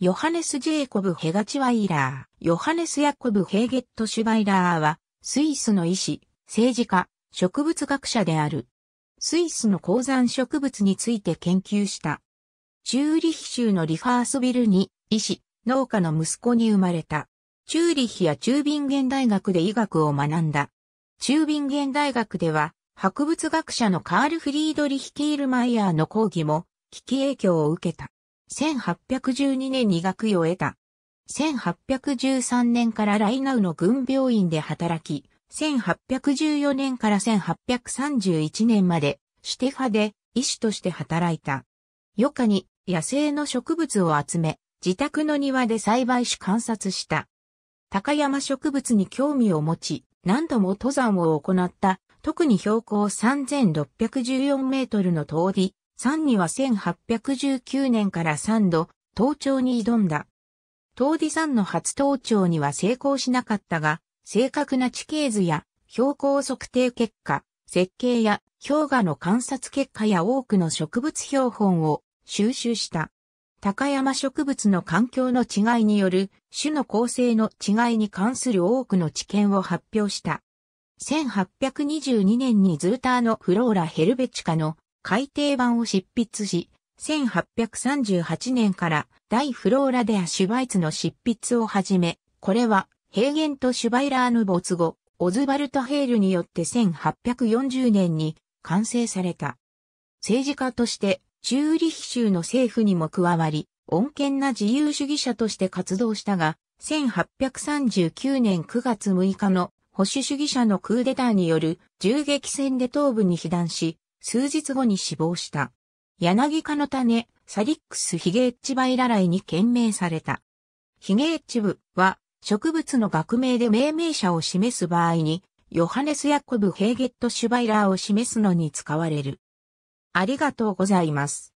ヨハネス・ジェイコブ・ヘガチワイラー、ヨハネス・ヤコブ・ヘーゲット・シュバイラーは、スイスの医師、政治家、植物学者である。スイスの鉱山植物について研究した。チューリヒ州のリファースビルに、医師、農家の息子に生まれた。チューリヒやチュービンゲン大学で医学を学んだ。チュービンゲン大学では、博物学者のカール・フリードリヒ・キールマイヤーの講義も、危機影響を受けた。1812年に学位を得た。1813年からライナウの軍病院で働き、1814年から1831年まで、シテファで医師として働いた。余暇に野生の植物を集め、自宅の庭で栽培し観察した。高山植物に興味を持ち、何度も登山を行った、特に標高3614メートルの通り、3には1819年から3度、登頂に挑んだ。東ディ山の初登頂には成功しなかったが、正確な地形図や標高測定結果、設計や氷河の観察結果や多くの植物標本を収集した。高山植物の環境の違いによる種の構成の違いに関する多くの知見を発表した。1822年にズーターのフローラ・ヘルベチカの改訂版を執筆し、1838年から大フローラデア・シュバイツの執筆を始め、これはヘーゲンとシュバイラーヌ没後、オズバルト・ヘールによって1840年に完成された。政治家としてチューリヒ州の政府にも加わり、穏健な自由主義者として活動したが、1839年9月6日の保守主義者のクーデターによる銃撃戦で東部に被弾し、数日後に死亡した。柳科の種、サリックスヒゲエッチバイラライに懸命された。ヒゲエッチ部は植物の学名で命名者を示す場合に、ヨハネス・ヤコブ・ヘーゲット・シュバイラーを示すのに使われる。ありがとうございます。